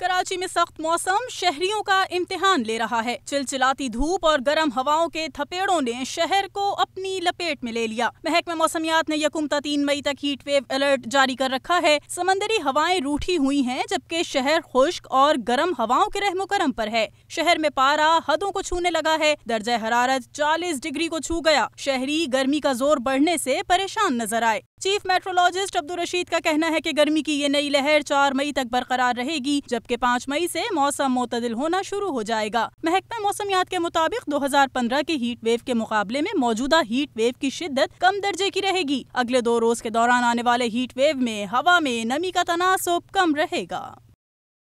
कराची में सख्त मौसम शहरियों का इम्तिहान ले रहा है चिलचिलाती धूप और गर्म हवाओं के थपेड़ों ने शहर को अपनी लपेट में ले लिया महकमे मौसमियात ने यकुमता तीन मई तक हीट वेव अलर्ट जारी कर रखा है समंदरी हवाएं रूठी हुई हैं जबकि शहर खुश्क और गर्म हवाओं के रहमो करम पर है शहर में पारा हदों को छूने लगा है दर्ज हरारत चालीस डिग्री को छू गया शहरी गर्मी का जोर बढ़ने ऐसी परेशान नजर आए चीफ मेट्रोलॉजिस्ट अब्दुल रशीद का कहना है की गर्मी की ये नई लहर चार मई तक बरकरार रहेगी जब जबकि 5 मई से मौसम मतदिल होना शुरू हो जाएगा महकमा मौसमियात के मुताबिक 2015 के हीट वेव के मुकाबले में मौजूदा हीट वेव की शिद्दत कम दर्जे की रहेगी अगले दो रोज के दौरान आने वाले हीट वेव में हवा में नमी का तनासब कम रहेगा